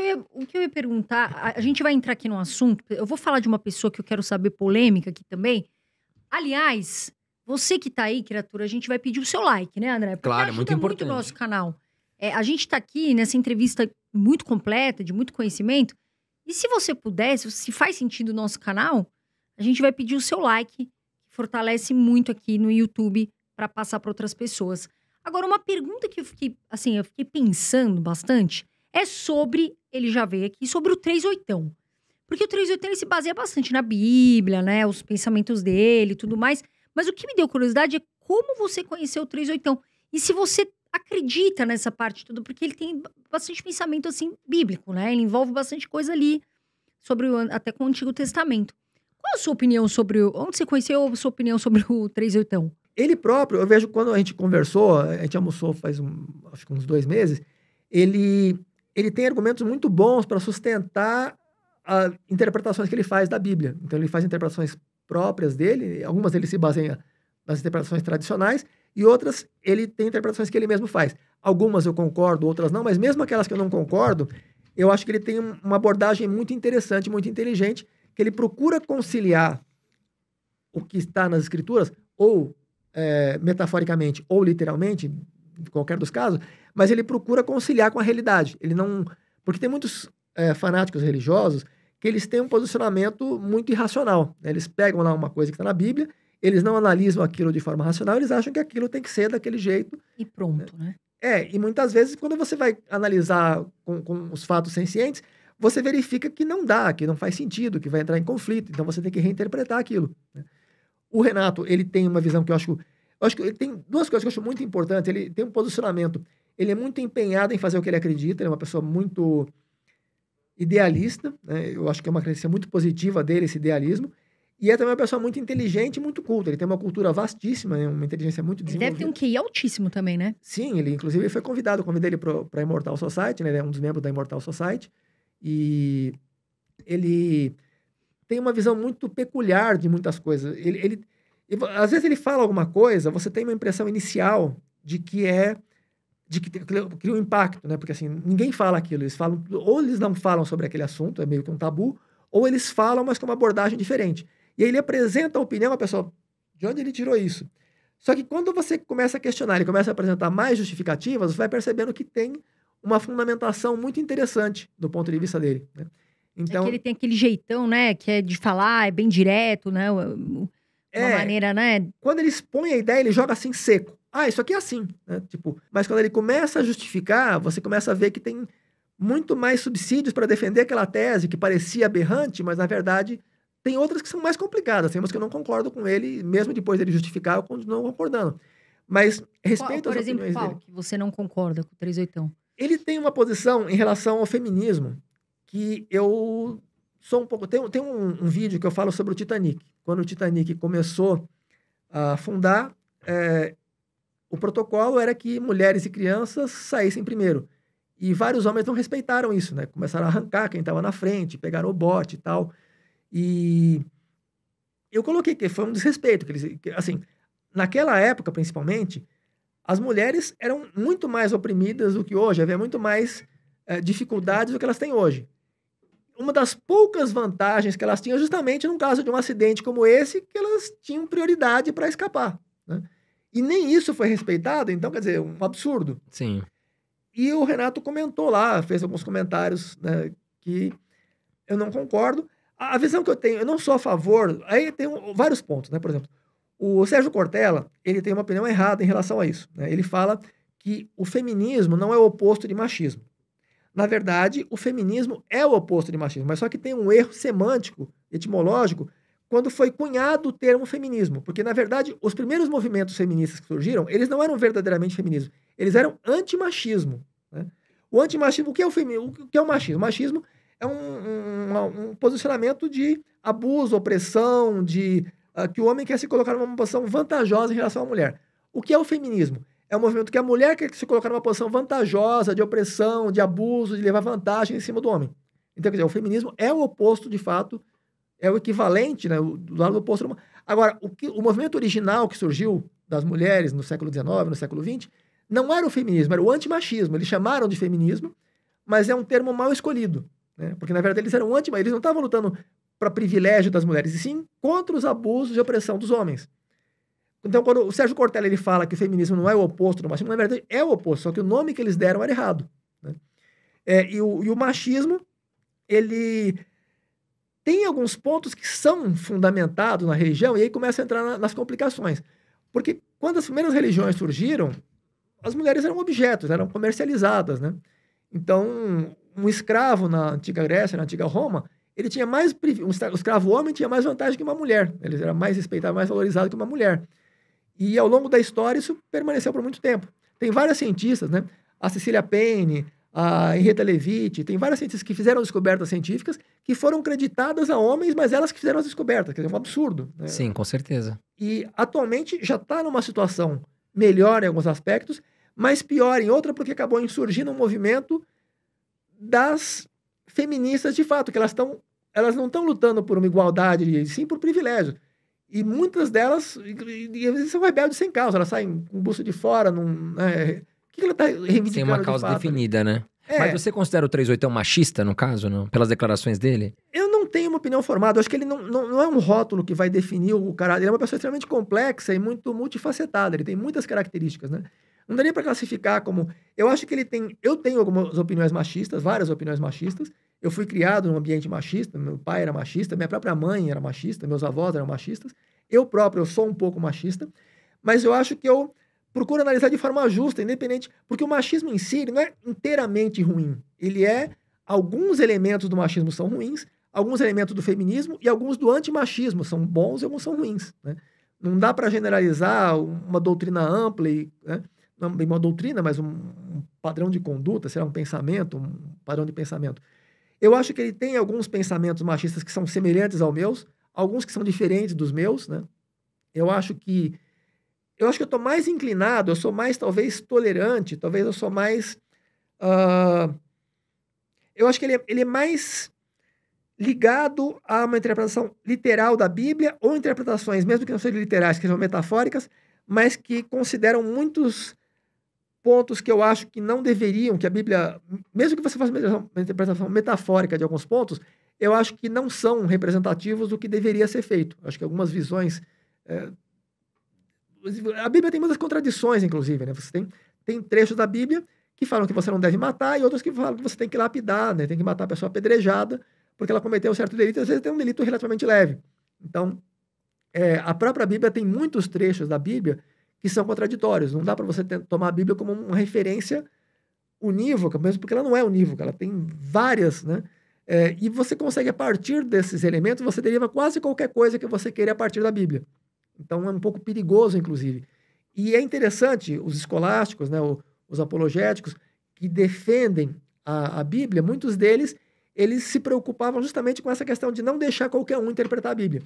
eu ia, o que eu ia perguntar, a, a, gente vai entrar aqui num assunto, eu vou falar de uma pessoa que eu quero saber polêmica aqui também. Aliás, você que tá aí, criatura, a gente vai pedir o seu like, né, André? Porque claro, é é muito importante. muito o nosso canal. É, a gente tá aqui nessa entrevista muito completa, de muito conhecimento. E se você pudesse, se faz sentido o nosso canal, a gente vai pedir o seu like, que fortalece muito aqui no YouTube para passar para outras pessoas. Agora, uma pergunta que eu fiquei, assim, eu fiquei pensando bastante é sobre, ele já veio aqui, sobre o 38. Porque o 38 ele se baseia bastante na Bíblia, né? Os pensamentos dele tudo mais. Mas o que me deu curiosidade é como você conheceu o 38. E se você acredita nessa parte tudo, porque ele tem bastante pensamento assim bíblico, né? Ele envolve bastante coisa ali sobre o, até com o Antigo Testamento. Qual a sua opinião sobre o, onde você conheceu a sua opinião sobre o 38? Ele próprio, eu vejo quando a gente conversou, a gente almoçou faz um, acho que uns dois meses, ele ele tem argumentos muito bons para sustentar as ah, interpretações que ele faz da Bíblia. Então, ele faz interpretações próprias dele, algumas ele se baseia nas interpretações tradicionais, e outras ele tem interpretações que ele mesmo faz. Algumas eu concordo, outras não, mas mesmo aquelas que eu não concordo, eu acho que ele tem uma abordagem muito interessante, muito inteligente, que ele procura conciliar o que está nas escrituras, ou é, metaforicamente, ou literalmente, em qualquer dos casos, mas ele procura conciliar com a realidade. Ele não. Porque tem muitos é, fanáticos religiosos que eles têm um posicionamento muito irracional. Né? Eles pegam lá uma coisa que está na Bíblia, eles não analisam aquilo de forma racional, eles acham que aquilo tem que ser daquele jeito. E pronto, né? É, e muitas vezes, quando você vai analisar com, com os fatos sencientes, você verifica que não dá, que não faz sentido, que vai entrar em conflito. Então você tem que reinterpretar aquilo. Né? O Renato, ele tem uma visão que eu acho. Eu acho que ele tem duas coisas que eu acho muito importantes. Ele tem um posicionamento ele é muito empenhado em fazer o que ele acredita, ele é uma pessoa muito idealista, né? eu acho que é uma crença muito positiva dele, esse idealismo. E é também uma pessoa muito inteligente e muito culta. Ele tem uma cultura vastíssima, né? uma inteligência muito desenvolvida. Ele deve ter um QI altíssimo também, né? Sim, ele inclusive foi convidado, convidei ele para a Immortal Society, né? ele é um dos membros da Immortal Society. E ele tem uma visão muito peculiar de muitas coisas. Ele, ele, às vezes ele fala alguma coisa, você tem uma impressão inicial de que é de que cria um impacto, né? Porque assim, ninguém fala aquilo, eles falam, ou eles não falam sobre aquele assunto, é meio que um tabu, ou eles falam, mas com uma abordagem diferente. E aí ele apresenta a opinião, a pessoa, de onde ele tirou isso? Só que quando você começa a questionar e começa a apresentar mais justificativas, você vai percebendo que tem uma fundamentação muito interessante do ponto de vista dele. Né? É então, é ele tem aquele jeitão, né? Que é de falar, é bem direto, né? Uma é, maneira, né? Quando ele expõe a ideia, ele joga assim seco ah, isso aqui é assim, né? Tipo, mas quando ele começa a justificar, você começa a ver que tem muito mais subsídios para defender aquela tese que parecia aberrante, mas na verdade tem outras que são mais complicadas, tem umas que eu não concordo com ele, mesmo depois dele justificar, eu continuo concordando. Mas respeito qual, Por exemplo, qual dele. que você não concorda com o 38? Ele tem uma posição em relação ao feminismo que eu sou um pouco. Tem, tem um, um vídeo que eu falo sobre o Titanic. Quando o Titanic começou a afundar, é, o protocolo era que mulheres e crianças saíssem primeiro. E vários homens não respeitaram isso, né? Começaram a arrancar quem estava na frente, pegaram o bote e tal. E eu coloquei que foi um desrespeito. Que eles, que, assim, naquela época, principalmente, as mulheres eram muito mais oprimidas do que hoje, havia muito mais é, dificuldades do que elas têm hoje. Uma das poucas vantagens que elas tinham, é justamente no caso de um acidente como esse, que elas tinham prioridade para escapar. Né? E nem isso foi respeitado, então, quer dizer, é um absurdo. Sim. E o Renato comentou lá, fez alguns comentários né, que eu não concordo. A visão que eu tenho, eu não sou a favor. Aí tem um, vários pontos, né? Por exemplo, o Sérgio Cortella, ele tem uma opinião errada em relação a isso. Né? Ele fala que o feminismo não é o oposto de machismo. Na verdade, o feminismo é o oposto de machismo, mas só que tem um erro semântico, etimológico, quando foi cunhado o termo feminismo, porque na verdade os primeiros movimentos feministas que surgiram, eles não eram verdadeiramente feminismo, eles eram antimachismo. Né? O antimachismo, o que é o feminismo? O que é o machismo? O machismo é um, um, um posicionamento de abuso, opressão, de uh, que o homem quer se colocar numa posição vantajosa em relação à mulher. O que é o feminismo? É um movimento que a mulher quer se colocar numa posição vantajosa, de opressão, de abuso, de levar vantagem em cima do homem. Então, quer dizer, o feminismo é o oposto, de fato, é o equivalente né, do lado oposto. Agora, o, que, o movimento original que surgiu das mulheres no século XIX, no século XX, não era o feminismo, era o antimachismo. Eles chamaram de feminismo, mas é um termo mal escolhido. Né? Porque, na verdade, eles eram anti eles não estavam lutando para privilégio das mulheres, e sim contra os abusos e opressão dos homens. Então, quando o Sérgio Cortella ele fala que o feminismo não é o oposto do machismo, na verdade é o oposto, só que o nome que eles deram era errado. Né? É, e, o, e o machismo, ele tem alguns pontos que são fundamentados na religião e aí começa a entrar na, nas complicações. Porque quando as primeiras religiões surgiram, as mulheres eram objetos, eram comercializadas, né? Então, um escravo na antiga Grécia, na antiga Roma, ele tinha mais um escravo homem tinha mais vantagem que uma mulher. Ele era mais respeitado, mais valorizado que uma mulher. E ao longo da história isso permaneceu por muito tempo. Tem várias cientistas, né? A Cecília Payne, a Henrietta Leavitt, tem várias cientistas que fizeram descobertas científicas que foram creditadas a homens, mas elas que fizeram as descobertas, que é um absurdo. Né? Sim, com certeza. E atualmente já está numa situação melhor em alguns aspectos, mas pior em outra porque acabou insurgindo um movimento das feministas de fato, que elas estão elas não estão lutando por uma igualdade, sim por privilégio. E muitas delas e, e, são rebeldes sem causa, elas saem com o busto de fora, num, é, que ela está reivindicando? Tem uma causa de definida, né? É. Mas você considera o 38 é machista, no caso, não? Pelas declarações dele? Eu não tenho uma opinião formada. Eu acho que ele não, não, não, é um rótulo que vai definir o caráter. Ele é uma pessoa extremamente complexa e muito multifacetada. Ele tem muitas características, né? Não daria para classificar como. Eu acho que ele tem. Eu tenho algumas opiniões machistas, várias opiniões machistas. Eu fui criado num ambiente machista. Meu pai era machista, minha própria mãe era machista, meus avós eram machistas. Eu próprio eu sou um pouco machista, mas eu acho que eu procura analisar de forma justa, independente, porque o machismo em si não é inteiramente ruim. Ele é alguns elementos do machismo são ruins, alguns elementos do feminismo e alguns do antimachismo são bons e alguns são ruins. Né? Não dá para generalizar uma doutrina ampla e né? não bem uma doutrina, mas um, um padrão de conduta, será um pensamento, um padrão de pensamento. Eu acho que ele tem alguns pensamentos machistas que são semelhantes aos meus, alguns que são diferentes dos meus, né? Eu acho que eu acho que eu estou mais inclinado, eu sou mais talvez tolerante, talvez eu sou mais. Uh, eu acho que ele é, ele é mais ligado a uma interpretação literal da Bíblia ou interpretações, mesmo que não sejam literais, que sejam metafóricas, mas que consideram muitos pontos que eu acho que não deveriam, que a Bíblia, mesmo que você faça uma interpretação metafórica de alguns pontos, eu acho que não são representativos do que deveria ser feito. Eu acho que algumas visões é, a Bíblia tem muitas contradições, inclusive, né? Você tem, tem trechos da Bíblia que falam que você não deve matar e outros que falam que você tem que lapidar, né? Tem que matar a pessoa apedrejada porque ela cometeu um certo delito e às vezes tem um delito relativamente leve. Então, é, a própria Bíblia tem muitos trechos da Bíblia que são contraditórios. Não dá para você ter, tomar a Bíblia como uma referência unívoca, mesmo porque ela não é unívoca, ela tem várias, né? É, e você consegue, a partir desses elementos, você deriva quase qualquer coisa que você queira a partir da Bíblia. Então é um pouco perigoso, inclusive. E é interessante, os escolásticos, né, os apologéticos, que defendem a, a, Bíblia, muitos deles, eles se preocupavam justamente com essa questão de não deixar qualquer um interpretar a Bíblia.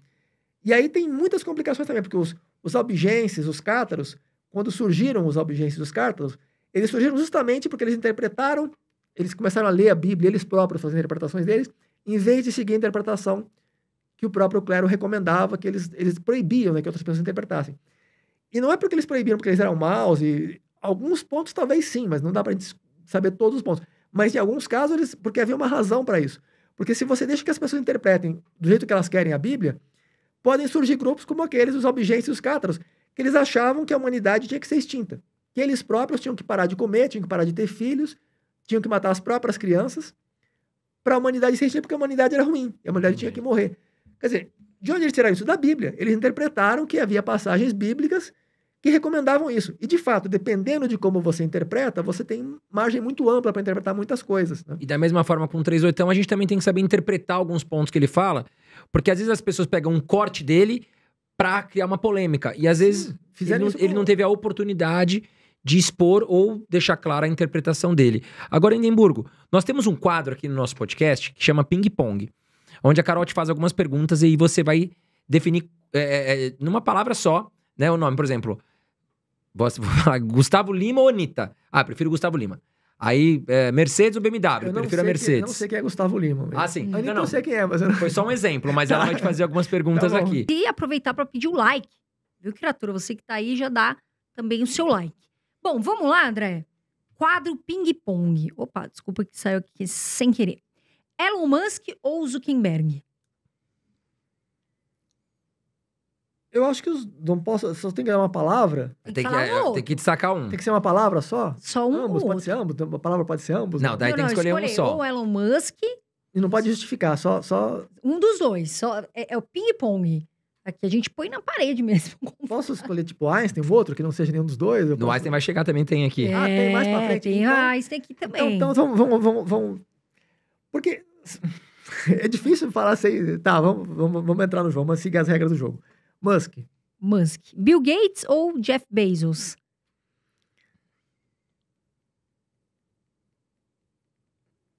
E aí tem muitas complicações também, porque os, os albigenses, os cátaros, quando surgiram os albigenses e os cátaros, eles surgiram justamente porque eles interpretaram, eles começaram a ler a Bíblia, eles próprios fazendo interpretações deles, em vez de seguir a interpretação que o próprio clero recomendava que eles, eles proibiam né, que outras pessoas interpretassem. E não é porque eles proibiram, porque eles eram maus, e alguns pontos talvez sim, mas não dá para a gente saber todos os pontos. Mas em alguns casos, eles, porque havia uma razão para isso. Porque se você deixa que as pessoas interpretem do jeito que elas querem a Bíblia, podem surgir grupos como aqueles, os objetos e os cátaros, que eles achavam que a humanidade tinha que ser extinta. Que eles próprios tinham que parar de comer, tinham que parar de ter filhos, tinham que matar as próprias crianças para a humanidade ser extinta, porque a humanidade era ruim, a humanidade Entendi. tinha que morrer. Quer dizer, de onde eles tiraram isso? Da Bíblia. Eles interpretaram que havia passagens bíblicas que recomendavam isso. E, de fato, dependendo de como você interpreta, você tem margem muito ampla para interpretar muitas coisas. Né? E da mesma forma com o 38, a gente também tem que saber interpretar alguns pontos que ele fala, porque às vezes as pessoas pegam um corte dele para criar uma polêmica. E às vezes Sim, ele, não, ele não teve a oportunidade de expor ou deixar clara a interpretação dele. Agora, Hindenburgo, nós temos um quadro aqui no nosso podcast que chama Ping Pong onde a Carol te faz algumas perguntas e aí você vai definir é, é, é numa palavra só, né, o nome. Por exemplo, você falar Gustavo Lima ou Anitta? Ah, prefiro Gustavo Lima. Aí, é, Mercedes ou BMW? Eu prefiro a Mercedes. Que, não sei quem é Gustavo Lima. Mesmo. Ah, sim. Hum. não, não. sei quem é, mas... Não... Foi só um exemplo, mas ela vai te fazer algumas tá perguntas tá aqui. E aproveitar para pedir o like. Viu, criatura? Você que tá aí já dá também o seu like. Bom, vamos lá, André? Quadro ping-pong. Opa, desculpa que saiu aqui sem querer. Elon Musk ou Zuckerberg? Eu acho que os, não posso. Só tem que dar uma palavra. Tem que, tem que, é, um tem que destacar um. Tem que ser uma palavra só? Só um. Ambos, pode outro. ser ambos. A palavra pode ser ambos. Não, daí não, tem não, que escolher, um só. Ou Elon Musk. E não pode justificar, só. só... Um dos dois. Só, é, é o ping-pong. Aqui a gente põe na parede mesmo. Posso escolher, tipo, Einstein, o outro, que não seja nenhum dos dois? Eu posso... Einstein vai chegar também, tem aqui. É, ah, tem mais pra é, frente. Tem então... Einstein aqui também. Então, então vamos, vamos, vamos. Porque é difícil falar sem. Tá, vamos, vamos, vamos entrar no jogo, vamos seguir as regras do jogo. Musk. Musk. Bill Gates ou Jeff Bezos?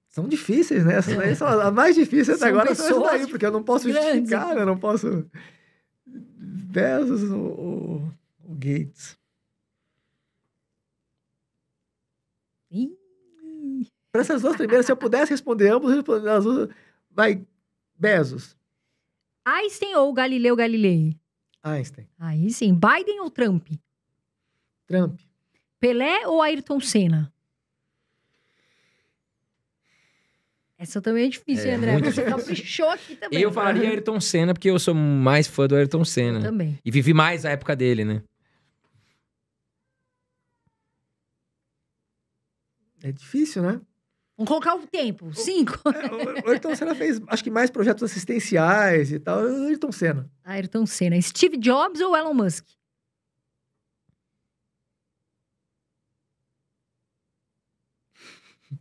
São difíceis, né? Essas mais difíceis até agora, é só aí porque eu não posso grandes. justificar, né? Né? eu não posso. Bezos ou, ou Gates. Para essas duas primeiras, se eu pudesse responder ambos, as duas, vai Bezos. Einstein ou Galileu Galilei? Einstein. Aí sim. Biden ou Trump? Trump. Pelé ou Ayrton Senna? Essa também é difícil, é, André. Muito... Você tá caprichou aqui também. Eu falaria né? Ayrton Senna, porque eu sou mais fã do Ayrton Senna. Eu também. E vivi mais a época dele, né? É difícil, né? Vamos colocar o tempo, cinco. É, o, o Ayrton Senna fez, acho que mais projetos assistenciais e tal. Ayrton Senna. Ayrton Senna. Steve Jobs ou Elon Musk?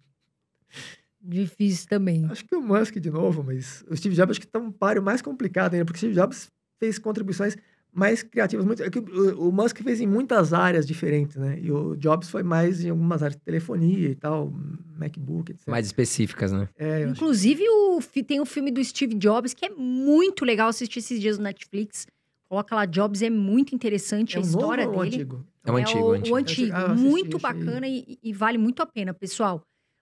Difícil também. Acho que o Musk de novo, mas o Steve Jobs acho que tá um páreo mais complicado ainda, porque o Steve Jobs fez contribuições mais criativas. Muito, é o, o Musk fez em muitas áreas diferentes, né? E o Jobs foi mais em algumas áreas de telefonia e tal, MacBook, etc. Mais específicas, né? É, Inclusive, acho... o, tem o filme do Steve Jobs, que é muito legal assistir esses dias no Netflix. Coloca lá Jobs, é muito interessante é a história novo, dele. Ou antigo? É, é antigo, o antigo. O antigo, muito bacana e, e vale muito a pena, pessoal.